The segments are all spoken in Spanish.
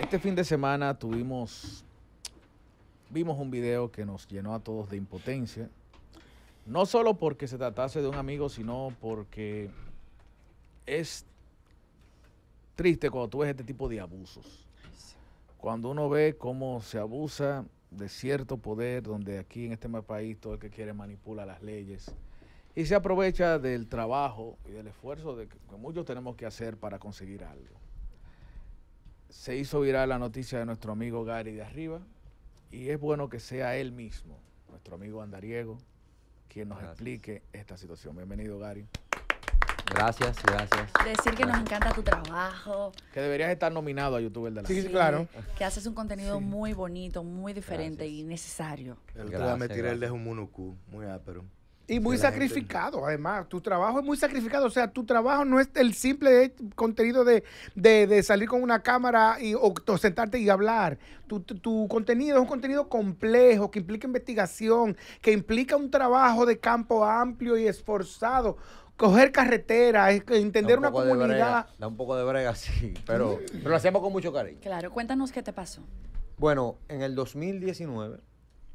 Este fin de semana tuvimos vimos un video que nos llenó a todos de impotencia. No solo porque se tratase de un amigo, sino porque es triste cuando tú ves este tipo de abusos. Cuando uno ve cómo se abusa de cierto poder, donde aquí en este país todo el que quiere manipula las leyes y se aprovecha del trabajo y del esfuerzo que, muchos tenemos que hacer para conseguir algo. Se hizo viral la noticia de nuestro amigo Gary de arriba y es bueno que sea él mismo, nuestro amigo Andariego, quien nos explique esta situación. Bienvenido, Gary. Gracias, gracias. Decir que nos encanta tu trabajo. Que deberías estar nominado a YouTuber de la Sí, sí claro. Que haces un contenido muy bonito, muy diferente y necesario. El que va a el de un muy ápero. Y muy sacrificado, además. Tu trabajo es muy sacrificado. O sea, tu trabajo no es el simple contenido de, salir con una cámara y, o, sentarte y hablar. Tu, contenido es un contenido complejo, que implica investigación, que implica un trabajo de campo amplio y esforzado. Coger carretera, entender una comunidad. da un poco de brega, sí, pero, lo hacemos con mucho cariño. Claro, cuéntanos qué te pasó. Bueno, en el 2019,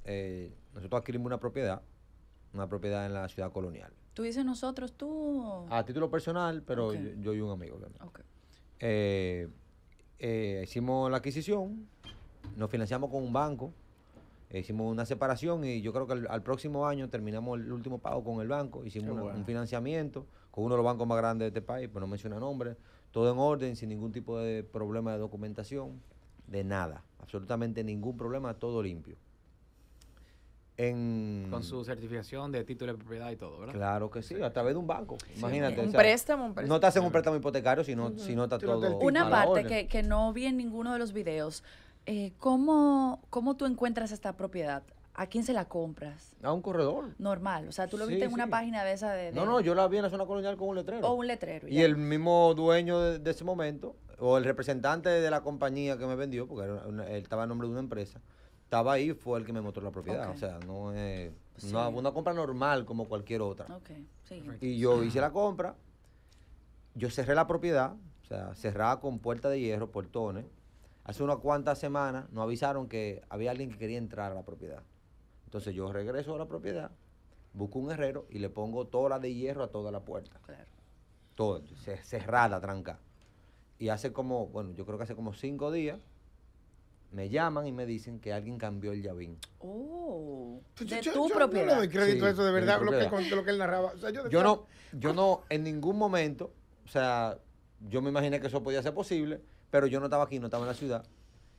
eh, nosotros adquirimos una propiedad una propiedad en la ciudad colonial. ¿Tú dices nosotros, tú? A título personal, pero yo, y un amigo. Okay. Eh, eh, hicimos la adquisición, nos financiamos con un banco, eh, hicimos una separación y yo creo que al, próximo año terminamos el último pago con el banco, hicimos un financiamiento con uno de los bancos más grandes de este país, pues no menciona nombre, todo en orden, sin ningún tipo de problema de documentación, de nada, absolutamente ningún problema, todo limpio. Con su certificación de título de propiedad y todo, ¿verdad? Claro que sí, a través de un banco. Imagínate. Un préstamo, un No te hacen un préstamo hipotecario, sino, todo. Una parte que, no vi en ninguno de los videos. Eh, ¿cómo, tú encuentras esta propiedad? ¿A quién se la compras? A un corredor. Normal. O sea, tú lo viste en una página de esa de, No, no, yo la vi en la zona colonial con un letrero. O un letrero. Y, el mismo dueño de, ese momento, o el representante de la compañía que me vendió, porque él estaba en nombre de una empresa, estaba ahí fue el que me mostró la propiedad. O sea, no es pues una compra normal como cualquier otra. Y yo hice la compra, yo cerré la propiedad, o sea, cerrada con puerta de hierro, portones. Hace unas cuantas semanas nos avisaron que había alguien que quería entrar a la propiedad. Entonces yo regreso a la propiedad, busco un herrero y le pongo toda la de hierro a toda la puerta. Claro. Todo, cerrada, tranca. Y hace como, bueno, yo creo que hace como cinco días me llaman y me dicen que alguien cambió el llavín. Oh, pues de yo, tu propiedad. Yo no doy crédito a eso, de verdad, lo, que, él narraba. yo, no, yo no, en ningún momento, o sea, yo me imaginé que eso podía ser posible, pero yo no estaba aquí, no estaba en la ciudad.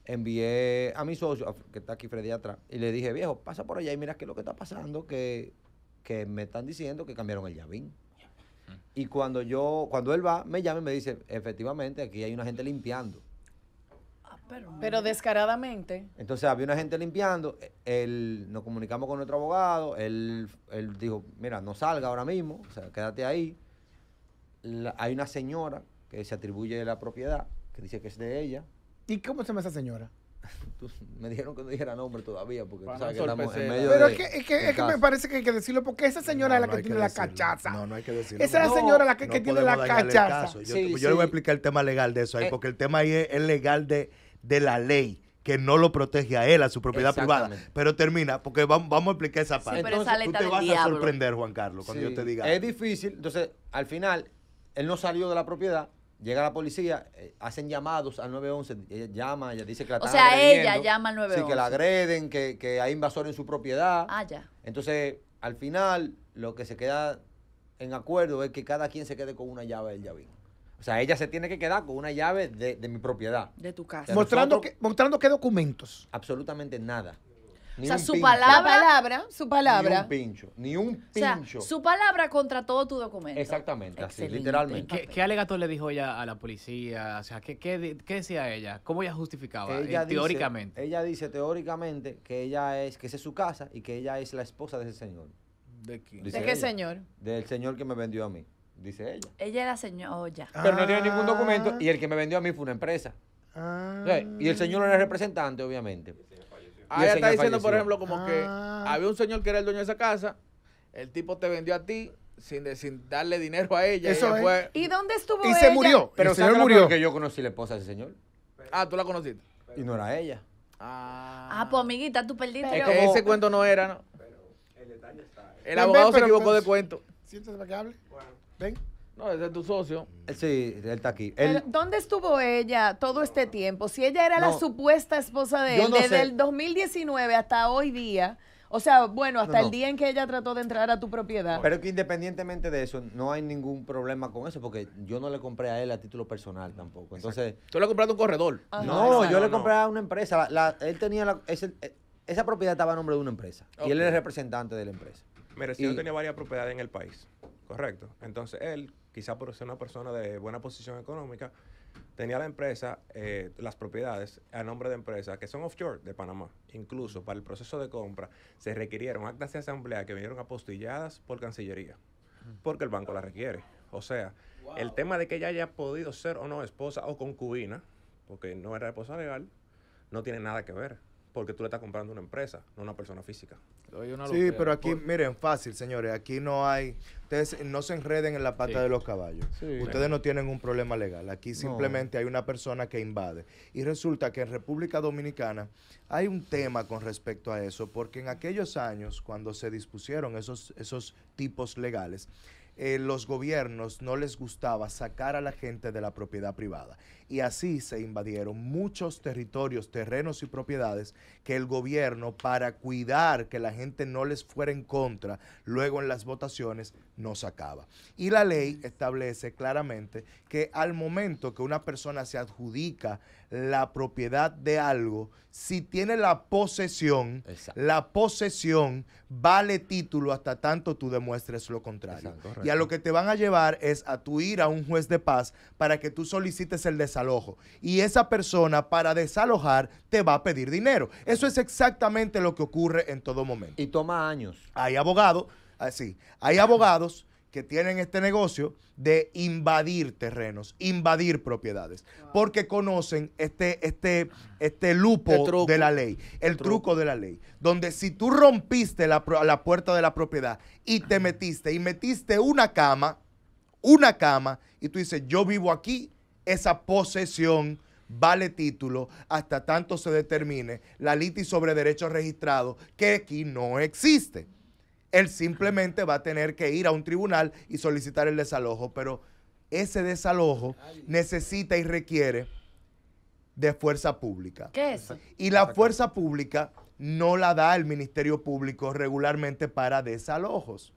Envié a mi socio, que está aquí Freddy atrás, y le dije, viejo, pasa por allá y mira qué es lo que está pasando, que, que me están diciendo que cambiaron el llavín. Mm. Y cuando yo, cuando él va, me llama y me dice, efectivamente, aquí hay una gente limpiando. Pero, descaradamente. Entonces había una gente limpiando, e, él, nos comunicamos con nuestro abogado, él, dijo, mira, no salga ahora mismo, o sea, quédate ahí. hay una señora que se atribuye la propiedad, que dice que es de ella. ¿Y cómo se llama esa señora? me dijeron que no dijera nombre todavía porque tú sabes que estamos en medio de, es que, es que, me parece que hay que decirlo porque esa señora es la que tiene la cachaza. No, no hay que decirlo. Esa es la señora que, tiene la cachaza. Yo, le voy a explicar el tema legal de eso ahí, eh, porque el tema ahí es legal de de la ley que no lo protege a él, a su propiedad privada. Pero termina, porque vamos, a explicar esa parte. te vas a sorprender, Juan Carlos, cuando yo te diga. Es difícil, entonces, al final, él no salió de la propiedad, llega la policía, eh, hacen llamados al 911, ella llama, ella dice que la O sea, ella llama al 911. Sí, que la agreden, que, hay invasor en su propiedad. Ah, ya. Entonces, al final, lo que se queda en acuerdo es que cada quien se quede con una llave del llavín. O sea, ella se tiene que quedar con una llave de, mi propiedad. De tu casa. mostrando, que, mostrando qué documentos. Absolutamente nada. o sea, su palabra, palabra, su palabra. Ni un pincho, ni un pincho. su palabra contra todo tu documento. Exactamente, así, literalmente. ¿Qué, alegato le dijo ella a la policía? O sea, ¿qué, decía ella? ¿Cómo ella justificaba ella eh, teóricamente? Ella dice teóricamente que ella es, que esa es su casa y que ella es la esposa de ese señor. ¿De quién? ¿De qué señor? Del señor que me vendió a mí dice ella. Ella era señora. Oh, pero no tiene ningún documento y el que me vendió a mí fue una empresa. Ah. Y el señor era el representante, obviamente. Ah, ella está diciendo, por ejemplo, como que ah. había un señor que era el dueño de esa casa, el tipo te vendió a ti sin, darle dinero a ella. Eso ¿Y dónde estuvo Y se murió. Pero el señor murió. porque yo conocí la esposa de ese señor. Ah, tú la conociste. y no era ella. Ah, ah pues amiguita, tú perdiste. Es que Ese cuento no era, ¿no? Pero el detalle está. El abogado se equivocó pues, de cuento. ¿Siéntese para que hable? Bueno. Ven. No, ese es tu socio. Sí, él está aquí. ¿Dónde estuvo ella todo este tiempo? Si ella era la supuesta esposa de él, desde el 2019 hasta hoy día. O sea, bueno, hasta el día en que ella trató de entrar a tu propiedad. Pero que independientemente de eso, no hay ningún problema con eso, porque yo no le compré a él a título personal tampoco. Entonces. Tú le compraste un corredor. no, yo le compré a una empresa. él tenía la, eh, esa propiedad estaba a nombre de una empresa. Y él era el representante de la empresa. Merecido tenía varias propiedades en el país. Correcto. Entonces él, quizá por ser una persona de buena posición económica, tenía la empresa, eh, las propiedades a nombre de empresas que son offshore de Panamá. Incluso para el proceso de compra se requirieron actas de asamblea que vinieron apostilladas por Cancillería, porque el banco las requiere. O sea, el tema de que ella haya podido ser o no esposa o concubina, porque no era esposa legal, no tiene nada que ver, porque tú le estás comprando una empresa, no una persona física sí, pero aquí, miren, fácil, señores. Aquí no hay. Ustedes no se enreden en la pata de los caballos. ustedes no tienen un problema legal. Aquí simplemente hay una persona que invade. Y resulta que en República Dominicana hay un tema con respecto a eso, porque en aquellos años, cuando se dispusieron esos, esos tipos legales, eh, los gobiernos no les gustaba sacar a la gente de la propiedad privada. Y así se invadieron muchos territorios, terrenos y propiedades que el gobierno, para cuidar que la gente no les fuera en contra, luego en las votaciones no sacaba. Y la ley establece claramente que al momento que una persona se adjudica la propiedad de algo, si tiene la posesión, la posesión vale título hasta tanto tú demuestres lo contrario. y a lo que te van a llevar es a tu ir a un juez de paz para que tú solicites el desalojo. Y esa persona para desalojar te va a pedir dinero. Eso es exactamente lo que ocurre en todo momento. Y toma años. Hay abogados, ah, sí, hay abogados que tienen este negocio de invadir terrenos, invadir propiedades, porque conocen este, este, este lupo este de la ley, el, truco. de la ley, donde si tú rompiste la, la puerta de la propiedad y te metiste y metiste una cama, una cama, y tú dices, yo vivo aquí, esa posesión vale título hasta tanto se determine la litis sobre derechos registrados, que aquí no existe él simplemente va a tener que ir a un tribunal y solicitar el desalojo, pero ese desalojo necesita y requiere de fuerza pública. ¿Qué es? Y la fuerza pública no la da el Ministerio Público regularmente para desalojos.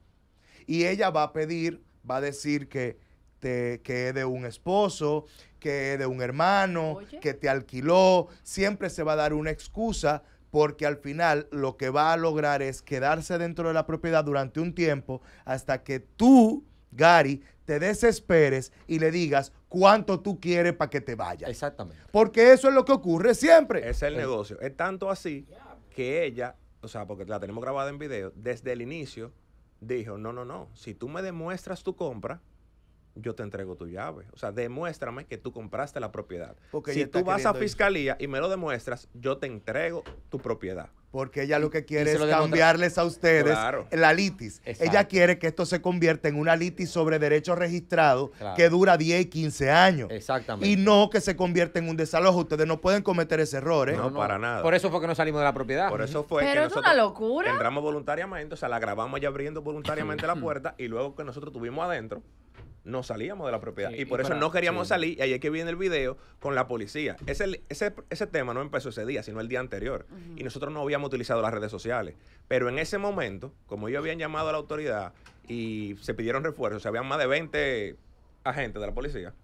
Y ella va a pedir, va a decir que, te, que es de un esposo, que es de un hermano, que te alquiló. Siempre se va a dar una excusa porque al final lo que va a lograr es quedarse dentro de la propiedad durante un tiempo hasta que tú, Gary, te desesperes y le digas cuánto tú quieres para que te vaya. Exactamente. Porque eso es lo que ocurre siempre. Es el eh. negocio. Es tanto así que ella, o sea, porque la tenemos grabada en video, desde el inicio dijo, no, no, no, si tú me demuestras tu compra, yo te entrego tu llave. O sea, demuéstrame que tú compraste la propiedad. Porque si tú vas a fiscalía y me lo demuestras, yo te entrego tu propiedad. Porque ella lo que quiere es cambiarles a ustedes la litis. Ella quiere que esto se convierta en una litis sobre derechos registrados que dura 10 y 15 años. Exactamente. Y no que se convierta en un desalojo. Ustedes no pueden cometer ese error. ¿eh? No, para nada. Por eso fue que no salimos de la propiedad. Por eso fue Pero es una locura. entramos voluntariamente, o sea, la grabamos ya abriendo voluntariamente la puerta y luego que nosotros tuvimos adentro, no salíamos de la propiedad. y por eso no queríamos salir. Y ahí es que viene el video con la policía. Ese, ese tema no empezó ese día, sino el día anterior. Y nosotros no habíamos utilizado las redes sociales. Pero en ese momento, como ellos habían llamado a la autoridad y se pidieron refuerzos, o habían más de 20 agentes de la policía.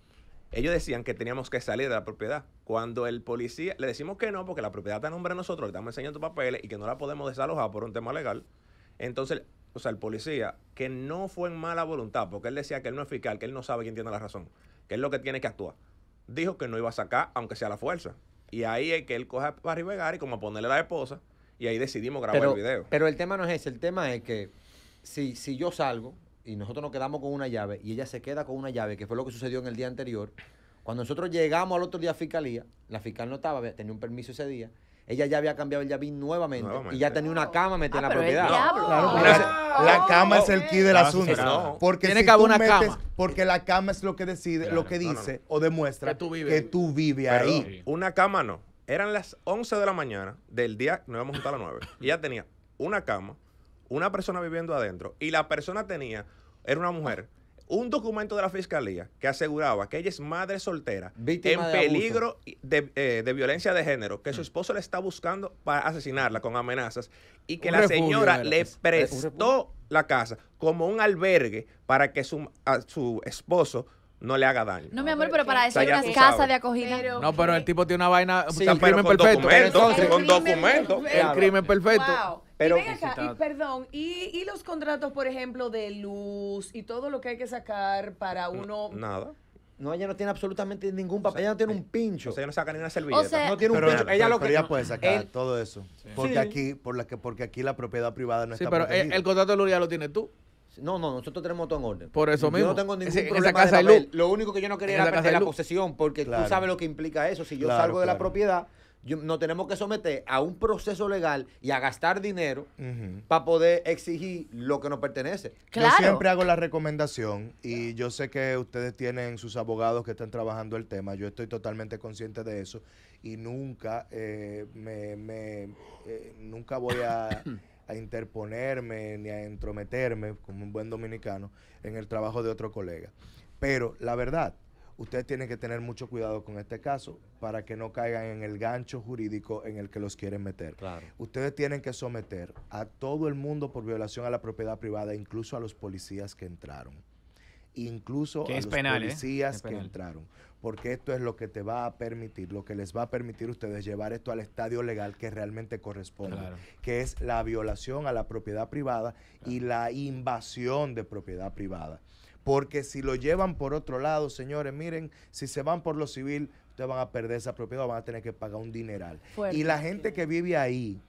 Ellos decían que teníamos que salir de la propiedad. Cuando el policía le decimos que no, porque la propiedad está en nombre de nosotros, le estamos enseñando papeles y que no la podemos desalojar por un tema legal. Entonces o sea, el policía, que no fue en mala voluntad, porque él decía que él no es fiscal, que él no sabe quién tiene la razón, que es lo que tiene que actuar, dijo que no iba a sacar, aunque sea la fuerza. Y ahí es que él coge a Barry y como a ponerle la esposa, y ahí decidimos grabar el video. Pero el tema no es ese, el tema es que si, si yo salgo y nosotros nos quedamos con una llave y ella se queda con una llave, que fue lo que sucedió en el día anterior, cuando nosotros llegamos al otro día a fiscalía, la fiscal no estaba, tenía un permiso ese día, ella ya había cambiado el javín nuevamente, y ya tenía una cama metida en ah, la propiedad. Claro, la cama es el key del asunto. Porque Tiene que haber una cama. Porque la cama es lo que decide, lo que dice o demuestra que tú vives, ahí. Una cama no. Eran las 11 de la mañana del día, nos íbamos a juntar a las 9. y ya tenía una cama, una persona viviendo adentro, y la persona tenía, era una mujer un documento de la fiscalía que aseguraba que ella es madre soltera en peligro eh, de, violencia de género, que su mm. esposo le está buscando para asesinarla con amenazas y que la señora le prestó la casa como un albergue para que su, su esposo no le haga daño. No, mi amor, pero para eso hay unas casas de acogida. no, pero el tipo tiene una vaina. crimen perfecto. entonces, con documentos. El crimen perfecto. Pero, y, acá, y perdón, y, y, los contratos, por ejemplo, de luz y todo lo que hay que sacar para uno. Nada. No, ella no tiene absolutamente ningún papel. ella no tiene un pincho. O sea, ella no saca ni una servilleta. O no tiene un pincho. ella lo que puede sacar todo eso. Porque aquí, por la que, porque aquí la propiedad privada no está. Sí, pero el, contrato de ya lo tienes tú. No, no, nosotros tenemos todo en orden. Por eso mismo. Yo no tengo ningún problema. de Lo único que yo no quería era perder la posesión, porque tú sabes lo que implica eso. Si yo salgo de la propiedad, yo, nos tenemos que someter a un proceso legal y a gastar dinero para poder exigir lo que nos pertenece. Yo siempre hago la recomendación y yo sé que ustedes tienen sus abogados que están trabajando el tema. Yo estoy totalmente consciente de eso y nunca eh, me, eh, nunca voy a a interponerme ni a entrometerme, como un buen dominicano, en el trabajo de otro colega. Pero la verdad, ustedes tienen que tener mucho cuidado con este caso para que no caigan en el gancho jurídico en el que los quieren meter. Ustedes tienen que someter a todo el mundo por violación a la propiedad privada, incluso a los policías que entraron incluso a los ¿eh? policías que entraron. Porque esto es lo que te va a permitir, lo que les va a permitir a ustedes llevar esto al estadio legal que realmente corresponde, que es la violación a la propiedad privada y la invasión de propiedad privada. Porque si lo llevan por otro lado, señores, miren, si se van por lo civil, ustedes van a perder esa propiedad, van a tener que pagar un dineral. y la gente que vive ahí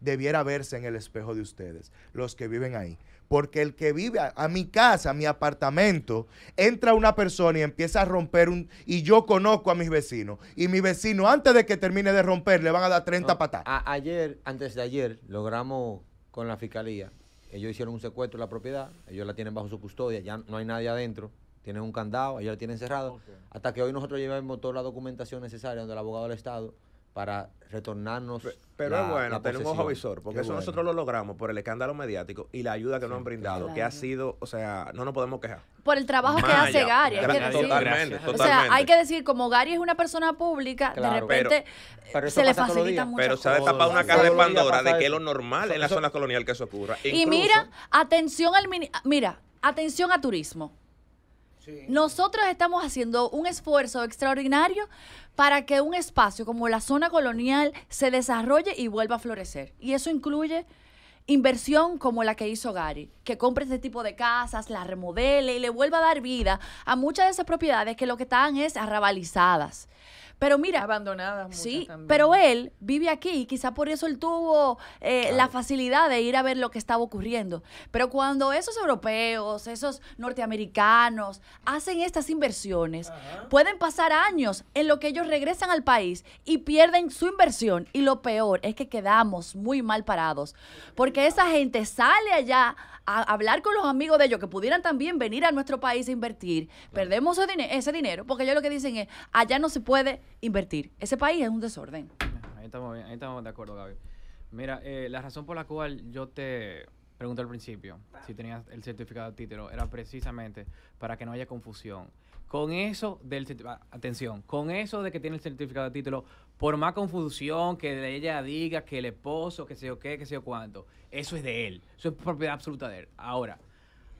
debiera verse en el espejo de ustedes, los que viven ahí porque el que vive a, mi casa, a mi apartamento, entra una persona y empieza a romper un... Y yo conozco a mis vecinos. Y mi vecino, antes de que termine de romper, le van a dar 30 patadas. ayer, antes de ayer, logramos con la fiscalía. Ellos hicieron un secuestro de la propiedad. Ellos la tienen bajo su custodia. Ya no hay nadie adentro. Tienen un candado. Ellos la tienen cerrado. Hasta que hoy nosotros llevamos toda la documentación necesaria donde el abogado del Estado para retornarnos. Pero es bueno tenemos ojo visor, porque eso nosotros lo logramos por el escándalo mediático y la ayuda que nos han brindado, que ha sido, o sea, no nos podemos quejar. Por el trabajo que hace Gary, que Totalmente, totalmente. O sea, hay que decir, como Gary es una persona pública, de repente se le facilita mucho. Pero se ha destapado una caja de Pandora de que es lo normal en la zona colonial que eso ocurra. y mira, atención al mira, atención a turismo. Nosotros estamos haciendo un esfuerzo extraordinario para que un espacio como la zona colonial se desarrolle y vuelva a florecer. Y eso incluye inversión como la que hizo Gary, que compre este tipo de casas, las remodele y le vuelva a dar vida a muchas de esas propiedades que lo que están es arrabalizadas. Pero mira. Abandonada. Sí, pero él vive aquí y quizá por eso él tuvo eh, la facilidad de ir a ver lo que estaba ocurriendo. Pero cuando esos europeos, esos norteamericanos hacen estas inversiones, pueden pasar años en lo que ellos regresan al país y pierden su inversión. Y lo peor es que quedamos muy mal parados. Porque esa gente sale allá a hablar con los amigos de ellos que pudieran también venir a nuestro país a invertir. Perdemos ese, ese, dinero porque ellos lo que dicen es, allá no se puede invertir. Ese país es un desorden. Ahí estamos, bien, ahí estamos de acuerdo, Gaby. Mira, eh, la razón por la cual yo te pregunta al principio si tenías el certificado de título, era precisamente para que no haya confusión. Con eso del ah, atención, con eso de que tiene el certificado de título, por más confusión que de ella diga que el esposo, que sé yo qué, que sé yo cuánto, eso es de él, eso es propiedad absoluta de él. Ahora,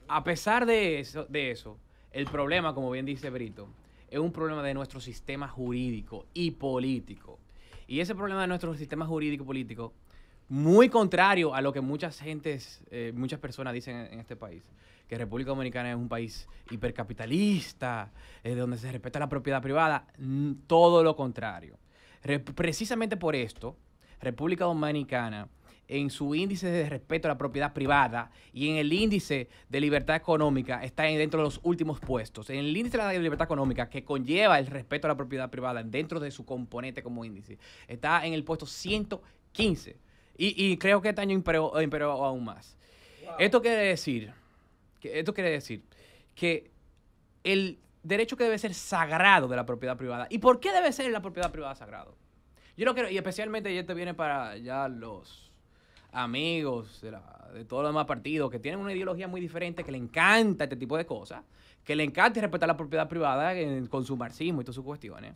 a pesar de eso, de eso, el problema, como bien dice Brito, es un problema de nuestro sistema jurídico y político. Y ese problema de nuestro sistema jurídico y político muy contrario a lo que muchas gentes, eh, muchas personas dicen en, este país, que República Dominicana es un país hipercapitalista, eh, donde se respeta la propiedad privada, todo lo contrario. precisamente por esto, República Dominicana, en su índice de respeto a la propiedad privada y en el índice de libertad económica está dentro de los últimos puestos. En el índice de la libertad económica que conlleva el respeto a la propiedad privada dentro de su componente como índice está en el puesto 115. Y, y creo que este año imperó aún más. Esto quiere decir, que, esto quiere decir que el derecho que debe ser sagrado de la propiedad privada. ¿Y por qué debe ser la propiedad privada sagrado? Yo no quiero y especialmente y esto viene para ya los amigos de, todos los demás partidos que tienen una ideología muy diferente, que le encanta este tipo de cosas, que le encanta respetar la propiedad privada con su marxismo y todas sus cuestiones.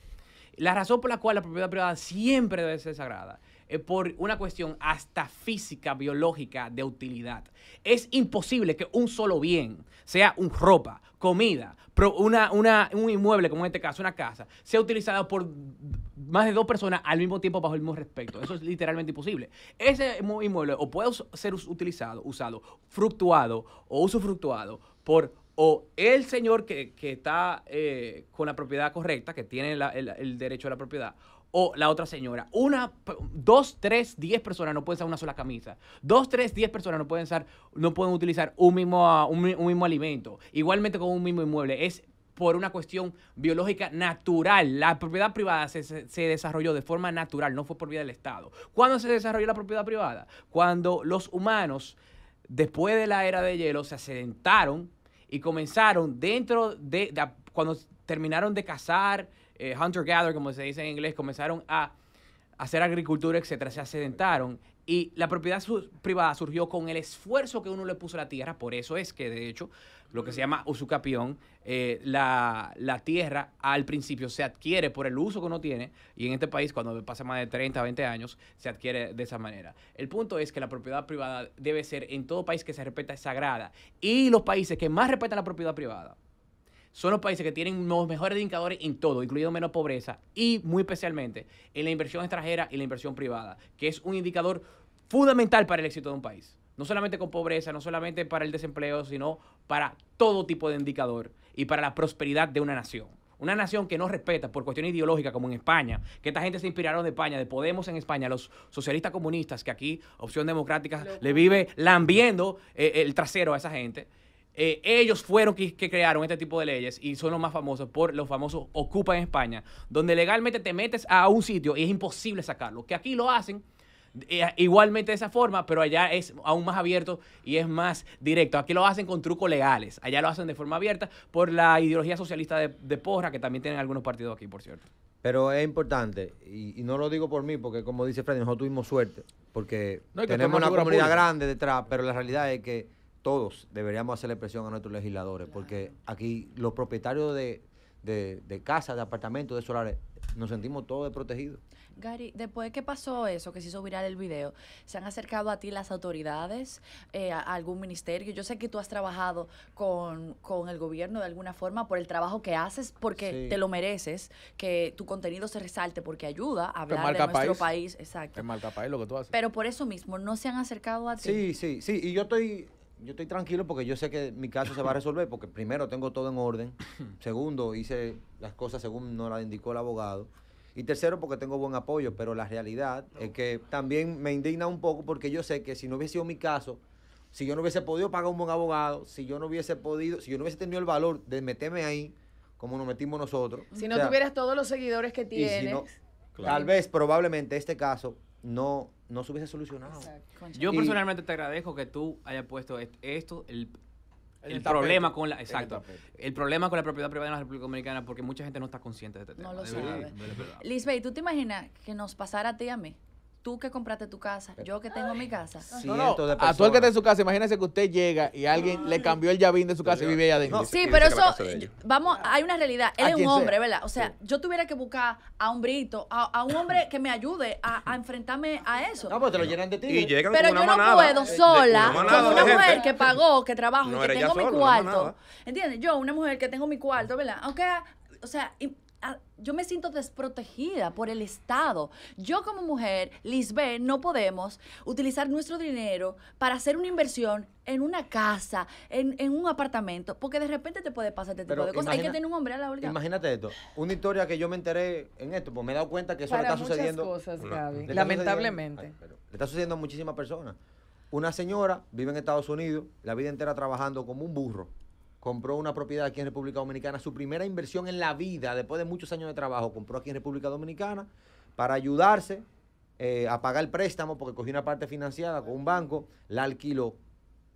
La razón por la cual la propiedad privada siempre debe ser sagrada es por una cuestión hasta física, biológica, de utilidad. Es imposible que un solo bien, sea un ropa, comida, una, un inmueble, como en este caso una casa, sea utilizado por más de dos personas al mismo tiempo bajo el mismo respeto. Eso es literalmente imposible. Ese inmueble o puede ser utilizado, usado, fructuado o usufructuado por o el señor que, está eh, con la propiedad correcta, que tiene el, derecho a la propiedad, o la otra señora. Una, dos, tres, diez personas no pueden usar una sola camisa. Dos, tres, diez personas no pueden, usar, no pueden utilizar un mismo, ah, un, mismo alimento. Igualmente con un mismo inmueble. Es por una cuestión biológica natural. La propiedad privada se, se, desarrolló de forma natural, no fue por vía del Estado. ¿Cuándo se desarrolló la propiedad privada? Cuando los humanos, después de la era de hielo, se asentaron y comenzaron dentro de, cuando terminaron de cazar, eh, hunter-gatherer, como se dice en inglés, comenzaron a hacer agricultura, etcétera, se asedentaron. Y la propiedad privada surgió con el esfuerzo que uno le puso a la tierra, por eso es que de hecho lo que se llama usucapión, eh, la, tierra al principio se adquiere por el uso que uno tiene y en este país cuando pasa más de 30, 20 años se adquiere de esa manera. El punto es que la propiedad privada debe ser en todo país que se respeta sagrada y los países que más respetan la propiedad privada son los países que tienen los mejores indicadores en todo, incluido menos pobreza y muy especialmente en la inversión extranjera y la inversión privada, que es un indicador fundamental para el éxito de un país. No solamente con pobreza, no solamente para el desempleo, sino para todo tipo de indicador y para la prosperidad de una nación. Una nación que no respeta por cuestiones ideológicas como en España, que esta gente se inspiraron de España, de Podemos en España, los socialistas comunistas que aquí, Opción Democrática, le vive lambiendo eh, el trasero a esa gente eh, ellos fueron que, que, crearon este tipo de leyes y son los más famosos por los famosos Ocupa en España, donde legalmente te metes a un sitio y es imposible sacarlo. Que aquí lo hacen eh, igualmente de esa forma, pero allá es aún más abierto y es más directo. Aquí lo hacen con trucos legales, allá lo hacen de forma abierta por la ideología socialista de, de porra, que también tienen algunos partidos aquí, por cierto. Pero es importante, y, no lo digo por mí, porque como dice Freddy, nosotros tuvimos suerte, porque tenemos una comunidad grande detrás, pero la realidad es que todos deberíamos hacerle presión a nuestros legisladores, porque aquí los propietarios de, de, de casas, de apartamentos, de solares, nos sentimos todos protegidos. Gary, después que pasó eso, que se hizo viral el video, ¿se han acercado a ti las autoridades, eh, a, algún ministerio? Yo sé que tú has trabajado con, el gobierno de alguna forma por el trabajo que haces, porque te lo mereces, que tu contenido se resalte, porque ayuda a hablar de nuestro país. Exacto. es marca país lo que tú haces. Pero por eso mismo, ¿no se han acercado a ti? Sí, sí, sí. Y yo estoy yo estoy tranquilo porque yo sé que mi caso se va a resolver porque primero tengo todo en orden, segundo hice las cosas según nos las indicó el abogado y tercero porque tengo buen apoyo, pero la realidad es que también me indigna un poco porque yo sé que si no hubiese sido mi caso, si yo no hubiese podido pagar un buen abogado, si yo no hubiese podido, si yo no hubiese tenido el valor de meterme ahí como nos metimos nosotros. Si no tuvieras todos los seguidores que tienes. Tal vez, probablemente, este caso no, no se hubiese solucionado. Yo personalmente te agradezco que tú hayas puesto esto, el, problema con la exacto el, problema con la propiedad privada en la República Dominicana porque mucha gente no está consciente de este tema. No lo Lisbeth, ¿tú te imaginas que nos pasara a ti y a mí? que compraste tu casa, yo que tengo mi casa. No, a tú el que está su casa, imagínese que usted llega y alguien le cambió el llavín de su casa y vive allá de No, sí, pero eso, vamos, hay una realidad. Él es un hombre, ¿verdad? O sea, yo tuviera que buscar a un brito, a, un hombre que me ayude a, enfrentarme a eso. No, pues te lo llenan de ti. pero yo no puedo eh, sola, una mujer que pagó, que trabajo, que tengo mi cuarto. ¿Entiendes? Yo, una mujer que tengo mi cuarto, ¿verdad? Aunque, o sea... Y, yo me siento desprotegida por el Estado. Yo como mujer, Lisbeth, no podemos utilizar nuestro dinero para hacer una inversión en una casa, en, un apartamento, porque de repente te puede pasar este tipo de cosas. Hay que tener un hombre a la orga. Imagínate esto, una historia que yo me enteré en esto, pues me he dado cuenta que eso le está sucediendo. Lamentablemente. le está sucediendo a muchísimas personas. Una señora vive en Estados Unidos, la vida entera trabajando como un burro compró una propiedad aquí en República Dominicana, su primera inversión en la vida, después de muchos años de trabajo, compró aquí en República Dominicana para ayudarse eh, a pagar el préstamo porque cogió una parte financiada con un banco, la alquiló,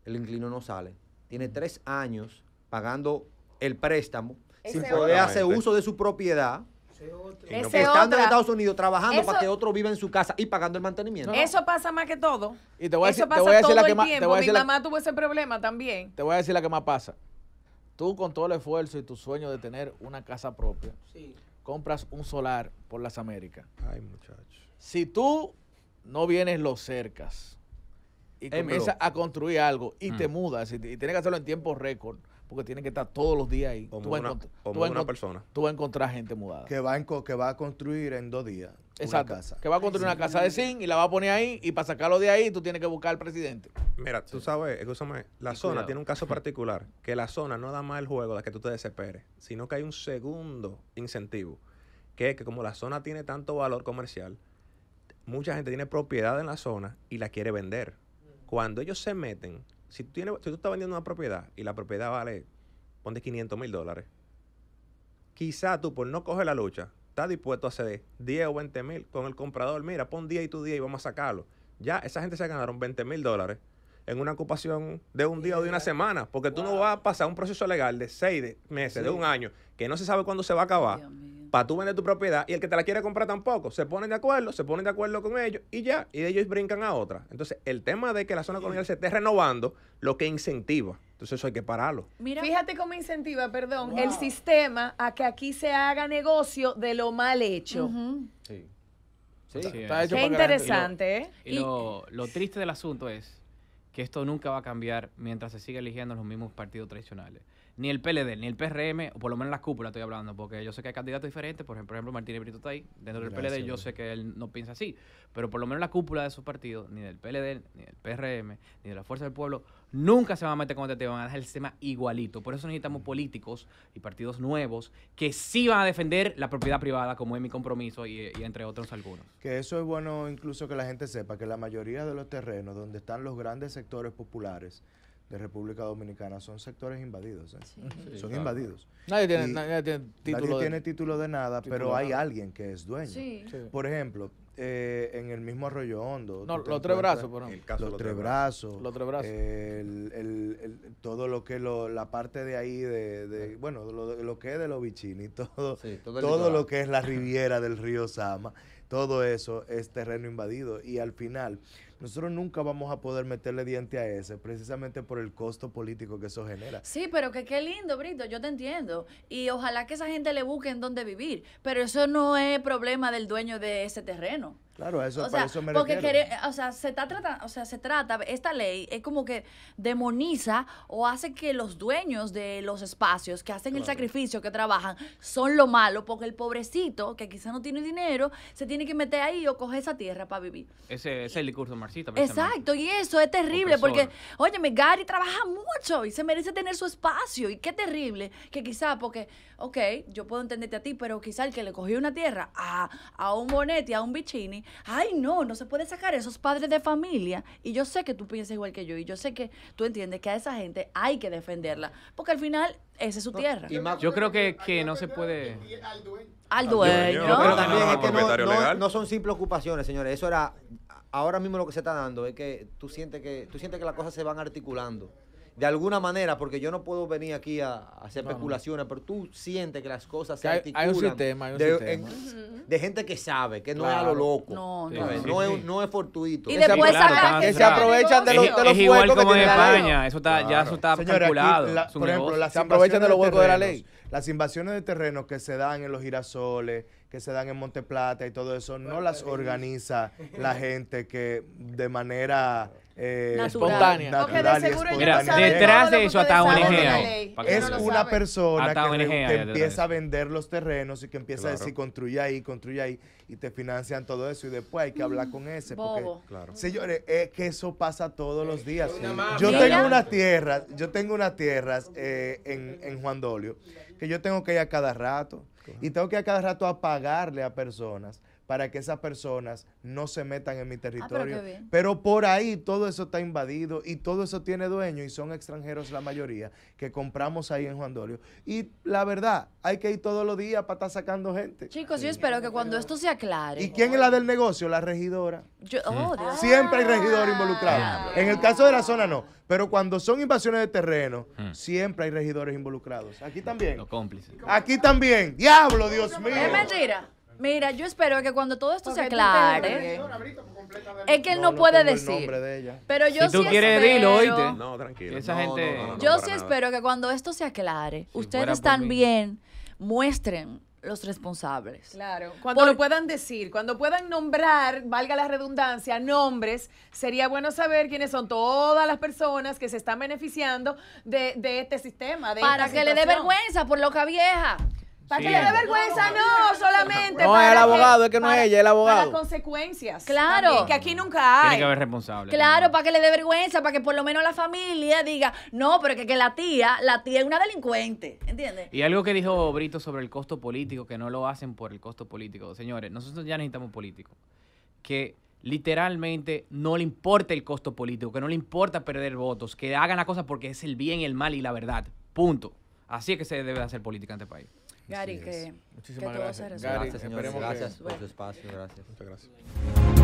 el inclino no sale. Tiene tres años pagando el préstamo sin poder hacer uso de su propiedad. Eh, estando en Estados Unidos trabajando para que otro viva en su casa y pagando el mantenimiento. Eso pasa más que todo. eso pasa todo la que Mi mamá tuvo ese problema también. Te voy a decir la que más pasa. Tú con todo el esfuerzo y tu sueño de tener una casa propia, compras un solar por las Américas. Ay, muchacho. Si tú no vienes lo cercas y empiezas a construir algo y te mm. mudas y, y, tienes que hacerlo en tiempo récord, porque tienen que estar todos los días ahí. O tú una, tú Tú a encontrar gente mudada. Que va, que va a construir en dos días. Una casa. Que va a construir una casa de zinc y la va a poner ahí y para sacarlo de ahí tú tienes que buscar al presidente. Mira, tú sabes, escúchame, la zona tiene un caso particular, que la zona no da más el juego de que tú te desesperes, sino que hay un segundo incentivo, que es que como la zona tiene tanto valor comercial, mucha gente tiene propiedad en la zona y la quiere vender. Mm. Cuando ellos se meten si tú, tú estás vendiendo una propiedad y la propiedad vale, ponte 500 mil dólares, quizá tú por no coger la lucha, estás dispuesto a ceder 10 o 20 mil con el comprador. Mira, pon 10 y tu 10 y vamos a sacarlo. Ya esa gente se ganaron 20 mil dólares en una ocupación de un día o de una semana, porque tú no vas a pasar un proceso legal de seis meses, de un año, que no se sabe cuándo se va a acabar, para tú vender tu propiedad y el que te la quiere comprar tampoco. Se ponen de acuerdo, se ponen de acuerdo con ellos y ya, y ellos brincan a otra. Entonces, el tema de que la zona colonial se esté renovando, lo que incentiva. Entonces eso hay que pararlo. Fíjate cómo incentiva, perdón, el sistema a que aquí se haga negocio de lo mal hecho. Sí. sí. Está, hecho Qué interesante. ¿eh? y lo, lo triste del asunto es que esto nunca va a cambiar mientras se siga eligiendo los mismos partidos tradicionales. Ni el PLD, ni el PRM, o por lo menos la cúpula estoy hablando, porque yo sé que hay candidatos diferentes, por ejemplo, Martín Brito está ahí, dentro del PLD yo sé que él no piensa así, pero por lo menos la cúpula de esos partidos, ni del PLD, ni del PRM, ni de la Fuerza del Pueblo, Nunca se van a meter con este tema, van a dejar el sistema igualito. Por eso necesitamos políticos y partidos nuevos que sí van a defender la propiedad privada, como es mi compromiso, y, entre otros algunos. Que eso es bueno incluso que la gente sepa, que la mayoría de los terrenos donde están los grandes sectores populares de República Dominicana son sectores invadidos. ¿eh? son invadidos. Nadie tiene, nadie tiene, título, de, título de nada, pero hay alguien que es dueño. Por ejemplo, eh, en el mismo arroyo hondo. No, los tres brazos, por Los, tres brazos. El, el, el, todo lo que lo, la parte de ahí, de, ah. bueno, lo, lo, que es de los bichini, todo, todo, todo lo que es la riviera del río Sama, todo eso es terreno invadido. Y al final, nosotros nunca vamos a poder meterle diente a ese, precisamente por el costo político que eso genera. Sí, pero que qué lindo, Brito, yo te entiendo. Y ojalá que esa gente le busque en dónde vivir, pero eso no es problema del dueño de ese terreno. Claro, eso, para eso me porque o sea, se está tratando, o sea, se trata, esta ley es como que demoniza o hace que los dueños de los espacios que hacen el sacrificio, que trabajan, son lo malo, porque el pobrecito, que quizá no tiene dinero, se tiene que meter ahí o coger esa tierra para vivir. Ese, es el discurso marxista. Exacto, y eso es terrible, porque, oye, Gary trabaja mucho y se merece tener su espacio, y qué terrible, que quizá, porque, ok, yo puedo entenderte a ti, pero quizá el que le cogió una tierra a, a un Bonetti, a un Bichini, ay no, no se puede sacar esos padres de familia. Y yo sé que tú piensas igual que yo y yo sé que tú entiendes que a esa gente hay que defenderla, porque al final esa es su tierra. yo creo que, no se puede... Al dueño. pero también es que no, no, son simples ocupaciones, señores. Eso era ahora mismo lo que se está dando es que tú sientes que tú sientes que las cosas se van articulando de alguna manera, porque yo no puedo venir aquí a, hacer especulaciones, pero tú sientes que las cosas se articulan. Hay un sistema, hay un sistema de gente que sabe, que no es a lo loco. No, no. no, es, no es fortuito. Y después sacan que se aprovechan de, los, huecos de los es igual huecos como en España, eso está, ya eso está calculado. por ejemplo, las se aprovechan de los huecos de la ley. Las invasiones de terrenos que se dan en los girasoles, que se dan en Monteplata y todo eso, no las organiza la gente que de manera eh, espontánea. detrás de eso está Es una persona que, empieza a vender los terrenos y que empieza a decir construye ahí, construye ahí y te financian todo eso y después hay que hablar con ese. Porque, Claro. Señores, es que eso pasa todos los días. Yo tengo unas tierras, yo tengo unas tierras eh, en, en Juan Dolio que yo tengo que ir a cada rato y tengo que ir a cada rato a pagarle a personas para que esas personas no se metan en mi ah, territorio. pero, por ahí todo eso está invadido y todo eso tiene dueño y son extranjeros la mayoría que compramos ahí en Juan Dolio. Y la verdad, hay que ir todos los días para estar sacando gente. Chicos, yo espero que cuando esto se aclare. ¿Y quién es la del negocio? La regidora. Oh, siempre hay regidor ah, involucrado. en el caso de la zona no, pero cuando son invasiones de terreno, hmm. siempre hay regidores involucrados. Aquí también. Los cómplices. Aquí también. Diablo, Dios mío. Es mentira. Mira, yo espero que cuando todo esto se aclare. Es que él no, puede decir. pero yo si tú quieres decirlo dilo, No, tranquilo. Esa gente... yo sí espero que cuando esto se aclare, ustedes también muestren los responsables. Claro. Cuando lo puedan decir, cuando puedan nombrar, valga la redundancia, nombres, sería bueno saber quiénes son todas las personas que se están beneficiando de, este sistema. Para que le dé vergüenza por loca vieja. Para que le dé vergüenza, no, solamente. No, es el abogado, es que no es ella, es el abogado. Para las consecuencias. Claro. que aquí nunca hay. Tiene que haber responsable. Claro, para que le dé vergüenza, para que por lo menos la familia diga, no, pero que, que la tía, la tía es una delincuente. ¿Entiendes? Y algo que dijo Brito sobre el costo político, que no lo hacen por el costo político. Señores, nosotros ya necesitamos políticos. Que literalmente no le importa el costo político, que no le importa perder votos, que hagan la cosa porque es el bien, y el mal y la verdad. Punto. Así es que se debe hacer política en este país. Gary, que, Muchísimas que gracias. Todo se gracias, señor. gracias por su espacio. Gracias. Muchas gracias.